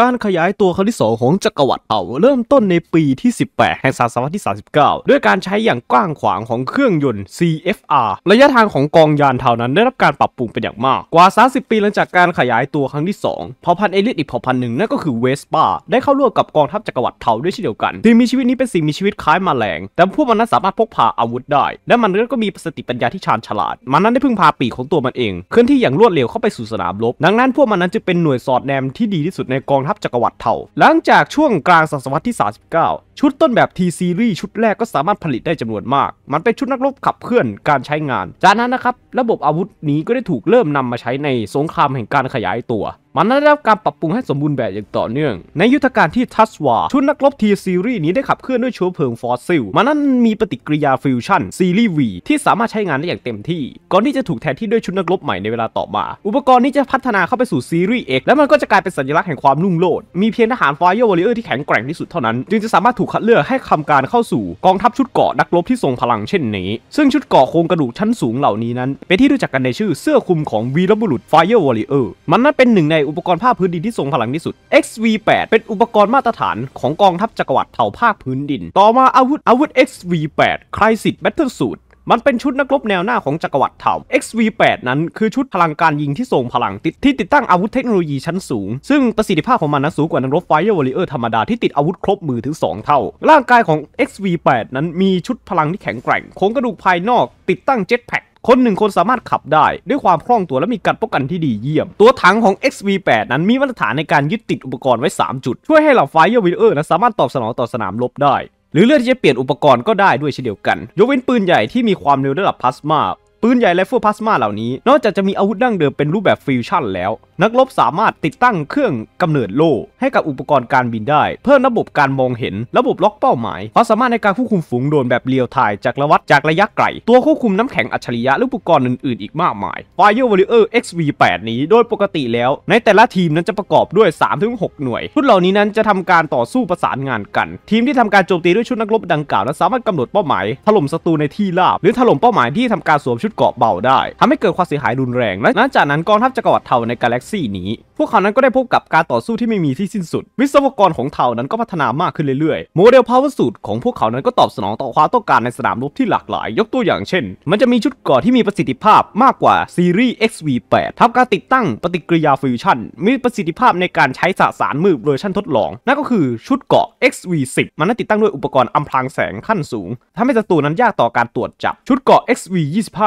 การขยายตัวครั้งที่งของจักรวรรดิเอา เริ่มต้นในปีที่ 18 แห่งศตวรรษที่ 39 ด้วยการใช้อย่างกว้างขวางของเครื่องยนต์ CFR ระยะทางของกองยานเท่านั้นได้รับการปรับปรุงเป็นอย่างมาก กว่า 30 ปีหลังจากการขยายตัวครั้งที่2เผ่าพันธุ์เอลิทอีกเผ่าพันธุ์หนึ่งนั่นก็คือเวสป้าได้เข้าร่วมกับกองทัพจักรวรรดิเทาด้วยเช่นเดียวกันสิ่งมีชีวิตนี้เป็นสิ่งมีชีวิตคล้ายแมลง แต่พวกมันนั้นสามารถพกพาอาวุธได้ และมันก็มีสติปัญญาที่ชาญฉลาด มันนั้นได้พึ่งพาปีกของตัวมันเองเคลื่อนที่อย่างรวดเร็วเข้าไปสู่สนามรบ ดังนั้นพวกมันนั้นจึงเป็นหน่วยสอดแนมที่ดีที่สุดในกองทัพจักรวรรดิเทาหลังจากช่วงกลางศตวรรษที่ 39 ชุดต้นแบบ T ซีรี e s ชุดแรกก็สามารถผลิตได้จำนวนมาก มันเป็นชุดนักรบขับเคลื่อนการใช้งาน จากนั้นนะครับ ระบบอาวุธนี้ก็ได้ถูกเริ่มนำมาใช้ในสงครามแห่งการขยายตัวมันได้รับการปรับปรุงให้สมบูรณ์แบบอย่างต่อเนื่อง ในยุทธการที่ทัสวาชุดนักรบทีซีรีส์นี้ได้ขับเคลื่อนด้วยเชื้อเพลิงฟอสซิล มันนั้นมีปฏิกิริยาฟิวชั่นซีรีส์วีที่สามารถใช้งานได้อย่างเต็มที่ ก่อนที่จะถูกแทนที่ด้วยชุดนักรบใหม่ในเวลาต่อมา อุปกรณ์นี้จะพัฒนาเข้าไปสู่ซีรีส์เอ็กและมันก็จะกลายเป็นสัญลักษณ์แห่งความรุ่งโรจน์มีเพียงทหารไฟเออร์วอลิเออร์ที่แข็งแกร่งที่สุดเท่านั้น จึงจะสามารถถูกคัดเลือกให้ทำาการเข้าสู่ กองทัพชุดเกาะนักรบที่ทรงพลังเช่น นี้ ซึ่งชุดเกาะโครงกระดูกชั้นสูงเหล่านี้นั้นเป็นที่รู้จักกันในชื่อเสื้อคลุมของวีรบุรุษไฟเออร์วอรเอร์มันนั้นเป็นหนึ่งในอุปกรณ์ภาคพื้นดินที่ทรงพลังที่สุด XV8 เป็นอุปกรณ์มาตรฐานของกองทัพจักรวรรดิเผ่าภาคพื้นดิน ต่อมาอาวุธอาวุธ XV8 ครสิทธิ์แบทเทิลสูตรมันเป็นชุดนักรบแนวหน้าของจักรวรรดิเถา XV8 นั้นคือชุดพลังการยิงที่ทรงพลังติด ที่ติดตั้งอาวุธเทคโนโลยีชั้นสูง ซึ่งประสิทธิภาพของมันนั้นสูงกว่านักรบไฟเออร์วอลเลอร์ธรรมดาที่ติดอาวุธครบมือถึง2เท่า ร่างกายของ XV8 นั้นมีชุดพลังที่แข็งแกร่ง โครงกระดูกภายนอก ติดตั้งเจ็ตแพ็คคนหนึ่งคนสามารถขับได้ด้วยความคล่องตัวและมีการป้องกันที่ดีเยี่ยม ตัวถังของ XV8 นั้นมีมาตรฐานในการยึดติดอุปกรณ์ไว้ 3 จุด ช่วยให้เหล่าไฟเยอร์วิลเลอร์นั้นสามารถตอบสนองต่อสนามลบได้ หรือเลือกที่จะเปลี่ยนอุปกรณ์ก็ได้ด้วยเช่นเดียวกันยกเว้นปืนใหญ่ที่มีความเร็วระดับพลาสมาปืนใหญ่ไรเฟิลพลาสมาเหล่านี้ นอกจากจะมีอาวุธดั้งเดิมเป็นรูปแบบฟิวชั่นแล้วนักลบสามารถติดตั้งเครื่องกำเนิดโล่ให้กับอุปกรณ์การบินได้ เพิ่มระบบการมองเห็นระบบล็อกเป้าหมายความสามารถในการควบคุมฝูงโดนแบบเรียวถ่ายจากระวัดจากระยะไกลตัวควบคุมน้ำแข็งอัจฉริยะและอุปกรณ์อื่นๆอีกมากมาย Fire Warrior XV8 นี้โดยปกติแล้ว ในแต่ละทีมนั้นจะประกอบด้วย3-6หน่วยชุดเหล่านี้นั้นจะทำการต่อสู้ประสานงานกัน ทีมที่ทำการโจมตีด้วยชุดนักลบดังกล่าวนั้นสามารถกำหนดเป้าหมายถล่มศัตรูในที่ราบหรือถล่มเป้าหมายที่ทำการสวมชุดเกราะเบาได้ ทำให้เกิดความเสียหายรุนแรง และหลังจากนั้นกองทัพจักรวรรดิเทาในกาแล็กซี่นี้ พวกเขานั้นก็ได้พบกับการต่อสู้ที่ไม่มีที่สิ้นสุด วิศวกรของเทานั้นก็พัฒนามากขึ้นเรื่อยๆ โมเดลพาวเวอร์สูตรของพวกเขานั้นก็ตอบสนองต่อความต้องการในสนามรบที่หลากหลาย ยกตัวอย่างเช่น มันจะมีชุดก่อที่มีประสิทธิภาพมากกว่าซีรีส์ XV8 ทัาการติดตั้งปฏิกิริยาฟิวชั่น มีประสิทธิภาพในการใช้สสารมืดเวอร์ชันทดลอง นั่นก็คือชุดเกาะ XV10 มันนั้นติดตั้งด้วยอุปกรณ์อมพรางแสงขั้นสูงทำให้ศัตรูนั้นยากต่อการตรวจจับ ชุดเกาะ XV25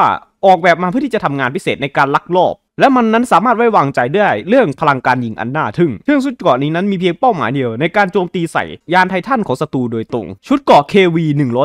ออกแบบมาเพื่อที่จะทำงานพิเศษในการลักลอบและมันนั้นสามารถไว้วางใจได้ เรื่องพลังการยิงอันน่าทึ่ง เครื่องชุดเกราะนี้นั้นมีเพียงเป้าหมายเดียว ในการโจมตีใส่ยานไททันของศัตรูโดยตรง ชุดเกราะ KV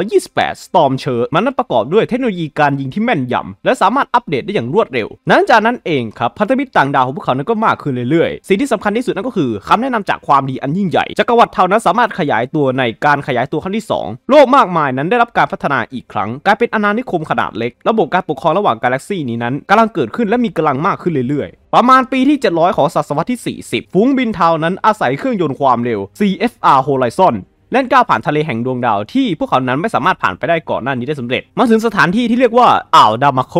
128 Storm c h e r มันนั้นประกอบด้วยเทคโนโลยีการยิงที่แม่นยำ และสามารถอัปเดตได้อย่างรวดเร็ว นั้นจากนั้นเองครับ พันธมิตรต่างดาวของพวกเขานั้นก็มากขึ้นเรื่อยๆ สิ่งที่สำคัญที่สุดนั่นก็คือ คำแนะนำจากความดีอันยิ่งใหญ่จักรวรรดิเทานั้นสามารถขยายตัวในการขยายตัวครั้งที่ 2 โลกมากมายนั้นได้รับการพัฒนาอีกครั้งกลายเป็นอาณานิคมขนาดเล็ก ระบบการปกครองระหว่างกาแล็กซี่นี้นั้นกำลังเกิดขึ้นและมีกำลังมากขึ้นเรื่อยๆประมาณปีที่ 700 ของศตวรรษที่ 40ฝูงบินเทานั้นอาศัยเครื่องยนต์ความเร็ว CFR Horizon เล่นก้าวผ่านทะเลแห่งดวงดาวที่พวกเขานั้นไม่สามารถผ่านไปได้ก่อนหน้านี้ได้สำเร็จ มาถึงสถานที่ที่เรียกว่า อ่าวดามาโค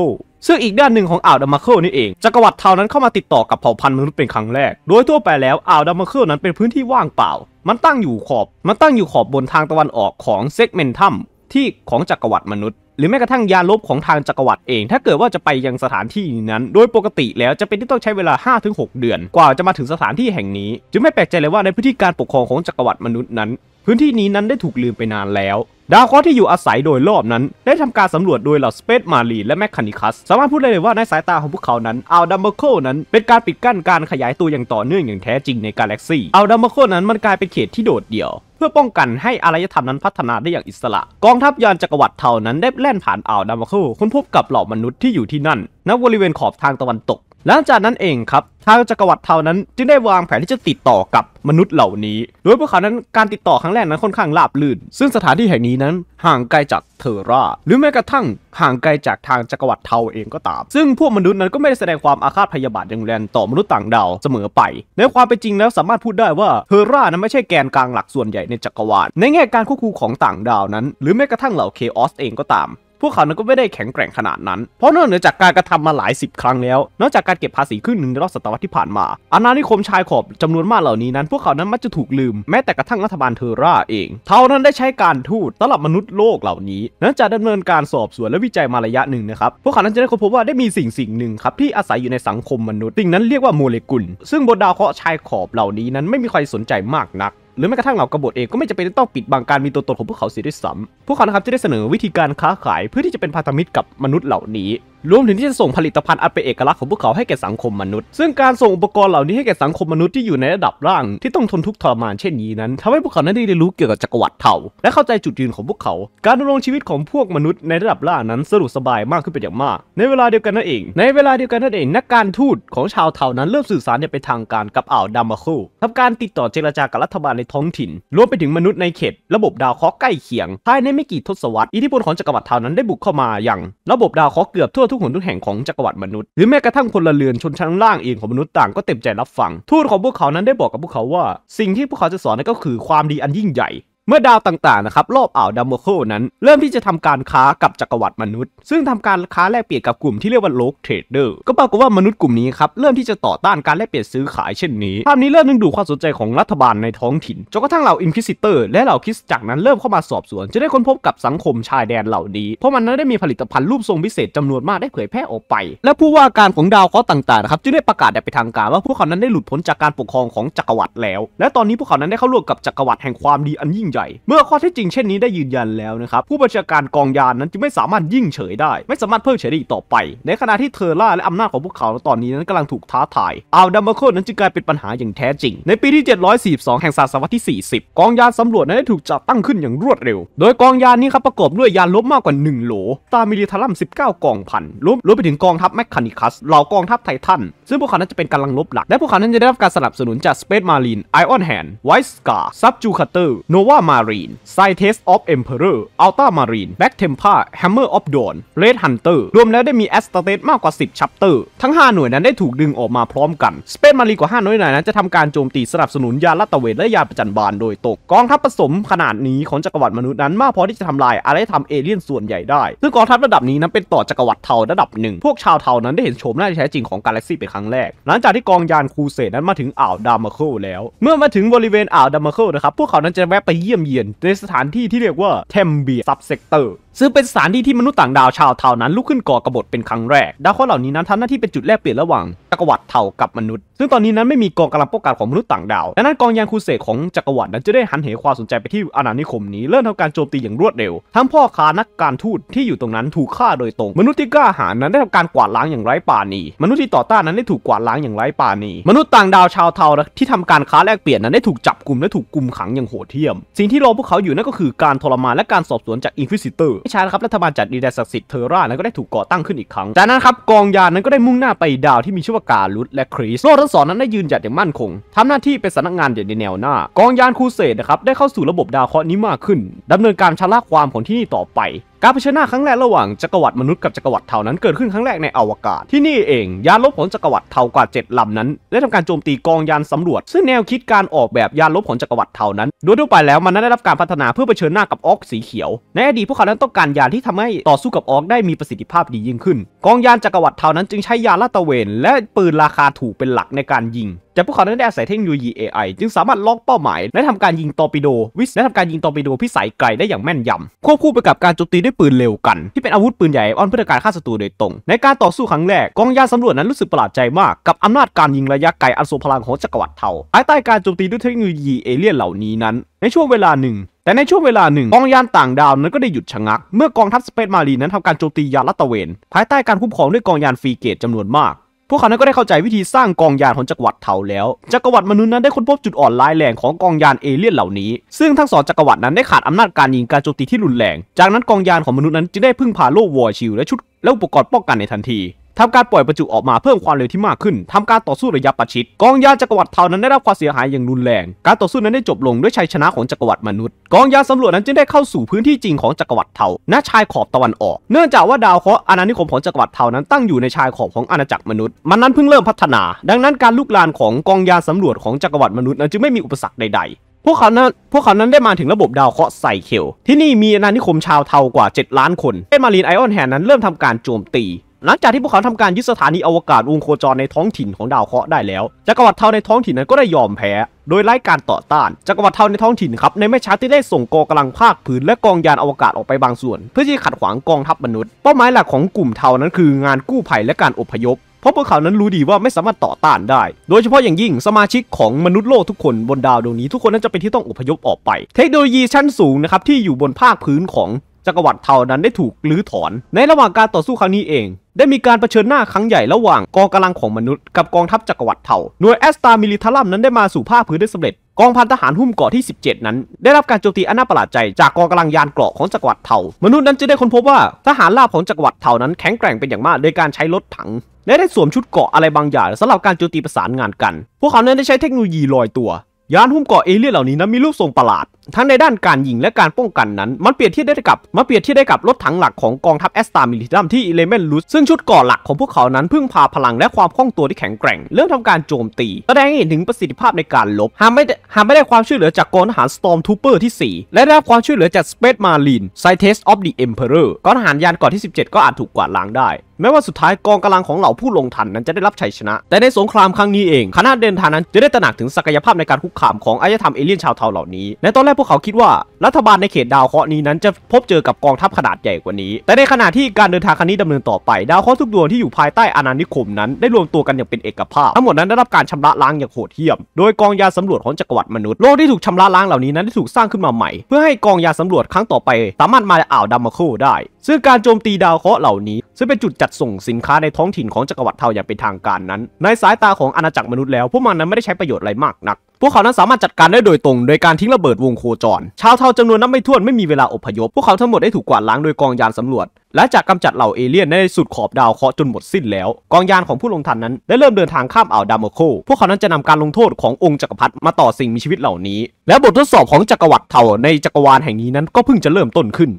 ซึ่งอีกด้านหนึ่งของอ่าวดามาโคนี่เองจักรวรรดิเทานั้นเข้ามาติดต่อกับเผ่าพันธุ์มนุษย์เป็นครั้งแรกโดยทั่วไปแล้วอ่าวดามาโคนั้นเป็นพื้นที่ว่างเปล่า มันตั้งอยู่ขอบ มันตั้งอยู่ขอบบนทางตะวันออกของเซกเมนทัมที่ของจักรวรรดิมนุษย์หรือแม้กระทั่งยาลบของทางจักรวรรดิเอง ถ้าเกิดว่าจะไปยังสถานที่นั้น โดยปกติแล้วจะเป็นที่ต้องใช้เวลา 5-6 เดือน กว่าจะมาถึงสถานที่แห่งนี้ จึงไม่แปลกใจเลยว่าในพื้นที่การปกครองของจักรวรรดิมนุษย์นั้น พื้นที่นี้นั้นได้ถูกลืมไปนานแล้วดาวเคราะห์ที่อยู่อาศัยโดยรอบนั้น ได้ทำการสำรวจโดยเหล่าสเปซมารีและแมคคานิคัสสามารถพูดได้เลยว่าในสายตาของพวกเขานั้นอัลดัมเบโคนั้นเป็นการปิดกั้นการขยายตัวอย่างต่อเนื่องอย่างแท้จริงในกาแล็กซี่อัลดัมเบโคนั้นมันกลายเป็นเขตที่โดดเดี่ยว เพื่อป้องกันให้อารยธรรมนั้นพัฒนาได้อย่างอิสระ กองทัพยานจักรวรรดิเทานั้นได้แล่นผ่านอ่าวดัมเบโคค้นพบกับเหล่ามนุษย์ที่อยู่ที่นั่นณบริเวณขอบทางตะวันตกหลังจากนั้นเองครับทางจักรวรรดิเทานั้นจึงได้วางแผนที่จะติดต่อกับมนุษย์เหล่านี้ โดยพวกเขานั้นการติดต่อครั้งแรกนั้นค่อนข้างราบลื่น ซึ่งสถานที่แห่งนี้นั้นห่างไกลจากเทอร่าหรือแม้กระทั่งห่างไกลจากทางจักรวรรดิเทาเองก็ตาม ซึ่งพวกมนุษย์นั้นก็ไม่ได้แสดงความอาฆาตพยาบาทอย่างแรงต่อมนุษย์ต่างดาวเสมอไป ในความเป็นจริงแล้วสามารถพูดได้ว่าเทอร่านั้นไม่ใช่แกนกลางหลักส่วนใหญ่ในจักรวาลในแง่การควบคุมของต่างดาวนั้น หรือแม้กระทั่งเหล่าเคออสเองก็ตามพวกเขานั้นก็ไม่ได้แข็งแกร่งขนาดนั้น เพราะนอกเหนือจากการกระทำมาหลายสิบครั้งแล้ว นอกจากการเก็บภาษีครึ่งหนึ่งในรอบศตวรรษที่ผ่านมา อาณานิคมชายขอบจำนวนมากเหล่านี้ นั้นพวกเขานั้นมักจะถูกลืม แม้แต่กระทั่งรัฐบาลเทอร่าเอง เท่านั้นได้ใช้การทูตสำหรับมนุษย์โลกเหล่านี้ นั้นจะดำเนินการสอบสวนและวิจัยมาระยะหนึ่งนะครับพวกเขานั้นจะได้ค้นพบว่าได้มีสิ่งสิ่งหนึ่งครับที่อาศัยอยู่ในสังคมมนุษย์สิ่งนั้นเรียกว่าโมเลกุล ซึ่งบนดาวเคราะห์ชายขอบเหล่านี้นั้นไม่มีใครสนใจมากนักหรือแม้กระทั่งเหล่ากบฏเองก็ไม่จำเป็นต้องปิดบังการมีตัวตนของพวกเขาเสียด้วยซ้ำพวกเขาครับจะได้เสนอวิธีการค้าขายเพื่อที่จะเป็นพันธมิตรกับมนุษย์เหล่านี้รวมถึงที่จะส่งผลิตภัณฑ์อันเป็นเอกลักษณ์ของพวกเขาให้แก่สังคมมนุษย์ ซึ่งการส่งอุปกรณ์เหล่านี้ให้แก่สังคมมนุษย์ที่อยู่ในระดับล่างที่ต้องทนทุกข์ทรมานเช่นนี้นั้นทำให้พวกเขาได้เรียนรู้เกี่ยวกับจักรวรรดิเถ่า และเข้าใจจุดยืนของพวกเขา การดำรงชีวิตของพวกมนุษย์ ในระดับล่างนั้นสะดวกสบายมากขึ้นเป็นอย่างมาก ในเวลาเดียวกันนั่นเอง ในเวลาเดียวกันนั่นเองนักการทูตของชาวเถ่านั้นเริ่มสื่อสารไ่ปทางการกับอ่าวดามาคูทำการติดต่อเจรจากับรัฐบาลในท้องถิ่น รวมไปถึงมนุษย์ในเขตระบบดาวเคราะห์ใกล้เคียง ภายในไม่กี่ทศวรรษอิทธิพลของจักรวรรดิเถ่านั้นได้บุกเข้ามาอย่างระบบดาวเคราะห์เกือบทั่วททุกหนทุกแห่งของจักรวรรดิมนุษย์ หรือแม้กระทั่งพลเรือนชนชั้นล่างเองของมนุษย์ต่าง ก็เต็มใจรับฟัง ทูตของพวกเขานั้นได้บอกกับพวกเขาว่า สิ่งที่พวกเขาจะสอนนั่นก็คือความดีอันยิ่งใหญ่เมื่อดาวต่างๆนะครับรอบอ่าวดัมโมโค นั้นเริ่มที่จะทำการค้ากับจักรวรรดิมนุษย์ ซึ่งทำการค้าแลกเปลี่ยนกับกลุ่มที่เรียกว่าโลกเทรดเดอร์ก็ปรากฏว่ามนุษย์กลุ่มนี้ครับ เริ่มที่จะต่อต้านการแลกเปลี่ยนซื้อขายเช่นนี้ภาพนี้เริ่มดึงดูดความสนใจของรัฐบาลในท้องถิ่นจนกระทั่งเหล่าอินควิสิเตอร์และเหล่าคริสจักรนั้นเริ่มเข้ามาสอบสวนจะได้ค้นพบกับสังคมชายแดนเหล่านี้เพราะมันนั้นได้มีผลิตภัณฑ์รูปทรงพิเศษจำนวนมากได้เผยแพร่ออกไป และผู้ว่าการของดาวเคราะห์ต่างๆนะครับจึงได้ประกาศแย่ไปทางการว่าพวกเขานั้นได้หลุดพ้นจากการปกครองของจักรวรรดิแล้ว และตอนนี้พวกเขานั้นได้เข้าร่วมกับจักรวรรดิแห่งความดีอันยิ่งใหญ่เมื่อข้อเท็จจริงเช่นนี้ได้ยืนยันแล้วนะครับผู้บัญชาการกองยานนั้นจึงไม่สามารถยิ่งเฉยได้ ไม่สามารถเพิ่มเฉยได้อีกต่อไป ในขณะที่เทอร่าและอำนาจของพวกเขาตอนนี้นั้นกำลังถูกท้าทายอาวดัมเบิลโค นั้นจึงกลายเป็นปัญหาอย่างแท้จริงในปีที่ 742 แห่งศตวรรษที่ 40 กองยานสำรวจนั้นได้ถูกจัดตั้งขึ้นอย่างรวดเร็ว โดยกองยานนี้ครับประกอบด้วยยานลบมากกว่า 1โหลตามิลิทารัม 19 กองพันรวมรวมไปถึงกองทัพแมคคานิคัสเหล่ากองทัพไททันซึ่งพวกเขานั้นจะเป็นกำลังลบหลัก และพวกเขานั้นจะได้รับการสนับสนุนจากสเปซมารีนไอออนแฮนด์ไวส์กาซับจูคัตเตอร์โนวา u l t r a m อ r เ n e c i t e อ of เ m อ e r อร u l t r a า a r i n e b l เ c k t e อ p l แฮมเมอร์ออฟ a w นเรดฮันเตอรวมแล้วได้มีแอ s t เตสมากกว่า 10ชัปเตอร์ทั้ง 5 หน่วยนั้นได้ถูกดึงออกมาพร้อมกัน สเปนมารีกว่า 5 หน่วยนั้นจะทำการโจมตีสนับสนุนยาลัตเวทและยาประจันบานโดยตกกองทัพผสมขนาดนี้ของจักรวรรดิมนุษย์นั้น มากพอที่จะทำลายอไรทํรเอเลี่ยนส่วนใหญ่ได้ ซึ่งกองทัพระดับนี้นั้นเป็นต่อจักรวรรดิเทาระดับหนึ่ง พวกชาวเทานั้นได้เห็นโฉมหน้าแท้จริงของกาแล็กซี่เป็นครั้งแรก หลังจากที่กองยานคูเซนั้นมาถึงอ่าวดามาเคิลแล้ว เมื่อมาถึงบริเวณอ่าวดามาเคิลนะครับพวกเขานั้นจะแวะไปเยี่ยี่ยมเยียนในสถานที่ที่เรียกว่าเทมเบียซับเซกเตอร์ ซึ่งเป็นสถานที่ที่มนุษย์ต่างดาวชาวเทานั้นลุกขึ้นก่อกบฏเป็นครั้งแรกดาวเคราะห์เหล่านี้นั้นทำหน้าที่เป็นจุดแลกเปลี่ยนระหว่างักรวรรดิเท่ากับมนุษย์ ซึ่งตอนนี้นั้นไม่มีกองกำลังป้องกันของมนุษย์ต่างดาว ดังนั้นกองยานคูเสกของจักรวรรดินั้นจะได้หันเหความสนใจไปที่อาณานิคมนี้ เริ่มทำการโจมตีอย่างรวดเร็ว ทั้งพ่อค้านักการทูตที่อยู่ตรงนั้นถูกฆ่าโดยตรง มนุษย์ที่กล้าหาญนั้นได้ทำการกวาดล้างอย่างไร้ปานีมนุษย์ที่ต่อต้านนั้นได้ถูกกวาดล้างอย่างไร้ปานีมนุษย์ต่างดาวชาวเทาที่ทำการค้าแลกเปลี่ยนนั้นได้ถูกจับกลุ่มและถูกกุมขังอย่างโหดเหี้ยม สิ่งที่รอพวกเขาอยู่นั่นก็คือการทรมานและการสอบสวนจากอินฟิสิเตอร์ไม่ช้านะครับรัฐบาลจัดดีแดสักสิทธิ์เทอร่านั้นก็ได้ถูกก่อตั้งขึ้นอีกครั้งจากนั้นครับกองยานนั้นก็ได้มุ่งหน้าไปดาว ที่มีชื่อว่ากาลุตและคริสโลดทั้งสองนั้นได้ยืนหยัดอย่างมั่นคง ทำหน้าที่เป็นสำนักงานเด่นในแนวหน้า กองยานคูเสดนะครับ ได้เข้าสู่ระบบดาวเคราะห์นี้มากขึ้นดำเนินการชำระความของที่นี่ต่อไปการเผชิญหน้าครั้งแรกระหว่างจักรวรรดิมนุษย์กับจักรวรรดิเทานั้นเกิดขึ้นครั้งแรกในอวกาศที่นี่เองยานลบของจักรวรรดิเทากว่า7ลำนั้นได้ทำการโจมตีกองยานสำรวจ ซึ่งแนวคิดการออกแบบยานลบของจักรวรรดิเทานั้นโดยทั่วไปแล้วมันได้รับการพัฒนาเพื่อเผชิญหน้ากับออกสีเขียว ในอดีตพวกเขานั้นต้องการยานที่ทำให้ต่อสู้กับออกได้มีประสิทธิภาพดียิ่งขึ้น กองยานจักรวรรดิเทานั้นจึงใช้ยานลาตะเวนและปืนราคาถูกเป็นหลักในการยิงจากพวกเขานั้นได้อาศัยเทคโนโลยี AI จึงสามารถล็อกเป้าหมายและทำการยิงตอร์ปิโดวิสและทำการยิงตอร์ปิโดพิสัยไกลได้อย่างแม่นยำ ควบคู่ไปกับการโจมตีด้วยปืนเร็วกัน ที่เป็นอาวุธปืนใหญ่อ้อนเพื่อการฆ่าศัตรูโดยตรง ในการต่อสู้ครั้งแรก กองยานสำรวจนั้นรู้สึกประหลาดใจมาก กับอำนาจการยิงระยะไกลอันทรงพลังของจักรวรรดิเทาภายใต้การโจมตีด้วยเทคโนโลยีเอเลี่ยนเหล่านี้นั้น ในช่วงเวลาหนึ่งแต่ในช่วงเวลาหนึ่งกองยานต่างดาวนั้นก็ได้หยุดชะงัก เมื่อกองทัพสเปซมารีนั้นทำการโจมตียานลัตเวน ภายใต้การคุ้มครองด้วยกองยานฟรีเกตจำนวนมากพวกเขานั้นก็ได้เข้าใจวิธีสร้างกองยานของจักรวรรดิเทาแล้ว จักรวรรดิมนุษย์นั้นได้ค้นพบจุดอ่อนลายแรงของกองยานเอเลี่ยนเหล่านี้ ซึ่งทั้งสองจักรวรรดินั้นได้ขาดอำนาจการยิงการโจมตีที่รุนแรง จากนั้นกองยานของมนุษย์นั้นจึงได้พึ่งพาโล่วอร์ชิลและชุดและอุปกรณ์ป้องกันในทันทีทำการปล่อยประจุออกมาเพิ่มความเร็วที่มากขึ้นทำการต่อสู้ระยะประชิด กองยาจักรวรรดิเทานั้นได้รับความเสียหายอย่างรุนแรง การต่อสู้นั้นได้จบลงด้วยชัยชนะของจักรวรรดิมนุษย์ กองยาสำรวจนั้นจึงได้เข้าสู่พื้นที่จริงของจักรวรรดิเทาณชายขอบตะวันออก เนื่องจากว่าดาวเคราะห์อาณานิคมของจักรวรรดิเทานั้นตั้งอยู่ในชายขอบของอาณาจักรมนุษย์ มันนั้นเพิ่งเริ่มพัฒนา ดังนั้นการลุกลานของกองยาสำรวจของจักรวรรดิมนุษย์นั้นจึงไม่มีอุปสรรคใดๆพวกเขานั้นพวกเขานั้นได้มาถึงระบบดาวเคราะห์ไซเคิลที่นี่มีอาณานิคมชาวเทากว่า 7 ล้านคนเนมารีนไอออนแฮนนั้นเริ่มทำการโจมตีหลังจากที่พวกเขาทำการยึดสถานีอวกาศวงโคจรในท้องถิ่นของดาวเคราะห์ได้แล้ว จักรวรรดิเทาในท้องถิ่นนั้นก็ได้ยอมแพ้โดยไล่การต่อต้าน จักรวรรดิเทาในท้องถิ่นครับในไม่ช้าที่ได้ส่งกองกำลังภาคพื้นและกองยานอวกาศออกไปบางส่วนเพื่อที่ขัดขวางกองทัพมนุษย์เป้าหมายหลักของกลุ่มเทานั้นคืองานกู้ภัยและการอพยพ เพราะพวกเขานั้นรู้ดีว่าไม่สามารถต่อต้านได้ โดยเฉพาะอย่างยิ่งสมาชิกของมนุษย์โลกทุกคนบนดาวดวงนี้ทุกคนนั้นจะเป็นที่ต้องอพยพออกไปเทคโนโลยีชั้นสูงนะครับที่อยู่บนภาคพื้นของจักรวรรดิเทานั้นได้ถูกลื้อถอนในระหว่างการต่อสู้ครั้งนี้เองได้มีการรเผชิญหน้าครั้งใหญ่ระหว่างกองกำลังของมนุษย์ กับกองทัพจักรวรรดิเทาหน่วยแอสตามิลิทารัมนั้นได้มาสู่ภาคพื้นได้สำเร็จ กองพันทหารหุ้มเกาะที่ 17 นั้น ได้รับการโจมตีอันน่าประหลาดใจ จากกองกำลังยานเกราะของจักรวรรดิเทามนุษย์นั้นจะได้ค้นพบว่าทหารลาบของจักรวรรดิเทานั้นแข็งแกร่งเป็นอย่างมากโดยการใช้รถถังและได้สวมชุดเกาะอะไรบางอย่างสำหรับการโจมตีประสานงานกัน พวกเขานั้นได้ใช้เทคโนโลยีลอยตัวยานหุ้มเกาะเอเลี่ยนเหล่านี้นะมีรูปทรงประหลาดทั้งในด้านการยิงและการป้องกันนั้นมันเปรียบเทียบได้กับมันเปรียบเทียบได้กับรถถังหลักของกองทัพแอสตามิลิทัมที่อเลเมนลุสซึ่งชุดเกาะหลักของพวกเขานั้นพึ่งพาพลังและความคล่องตัวที่แข็งแกร่งเริ่มทำการโจมตีแสดงให้เห็นถึงประสิทธิภาพในการลบหากไม่หากไม่ได้ความช่วยเหลือจากกองทหารสตอมทูเปอร์ที่4 และได้รับความช่วยเหลือจากสเปซมาลีนไซเทสออฟเดอะเอ็มเพอเรอร์กองทหารยานเกาะที่17 ก็อาจถูกกวาดล้างได้แม้ว่าสุดท้ายกองกำลังของเหล่าผู้ลงทันนั้นจะได้รับชัยชนะ แต่ในสงครามครั้งนี้เองคณะเดินทางนั้นจะได้ตระหนักถึงศักยภาพในการคุกคามของอารยธรรมเอเลี่ยนชาวเทาเหล่านี้ ในตอนแรกพวกเขาคิดว่ารัฐบาลในเขตดาวเคราะห์นี้นั้นจะพบเจอกับกองทัพขนาดใหญ่กว่านี้ แต่ในขณะที่การเดินทางครั้งนี้ดำเนินต่อไป ดาวเคราะห์ทุกดวงที่อยู่ภายใต้อาณานิคมนั้นได้รวมตัวกันอย่างเป็นเอกภาพ ทั้งหมดนั้นได้รับการชำระล้างอย่างโหดเหี้ยมโดยกองยาสำรวจของจักรวรรดิมนุษย์โลกที่ถูกชำระล้างเหล่านี้นั้นได้ถูกสร้างขึ้นมาใหม่ เพื่อให้กองยาสำรวจครั้งต่อไปสามารถมาอ่าวดัมมาโคได้ซึ่งการโจมตีดาวเคราะห์เหล่านี้ซึ่งเป็นจุดจัดส่งสินค้าในท้องถิ่นของจักรวรรดิเทาอย่างเป็นทางการนั้นในสายตาของอาณาจักรมนุษย์แล้วพวกมันนั้นไม่ได้ใช้ประโยชน์อะไรมากนัก พวกเขานั้นสามารถจัดการได้โดยตรงโดยการทิ้งระเบิดวงโคจรชาวเทาจำนวนนับไม่ถ้วนไม่มีเวลาอพยพพวกเขาทั้งหมดได้ถูกกวาดล้างโดยกองยานสำรวจและจากกำจัดเหล่าเอเลี่ยนในสุดขอบดาวเคราะห์จนหมดสิ้นแล้วกองยานของผู้ลงทันนั้นได้เริ่มเดินทางข้ามอ่าวดามโคพวกเขานั้นจะนำการลงโทษขององค์จักรพรรดิมาต่อสิ่งมีชีวิตเหล่านี้และบททดสอบของจักรวรรดิเทาในจักรวาลแห่งนี้นั้นก็เพิ่งจะเริ่มต้นขึ้น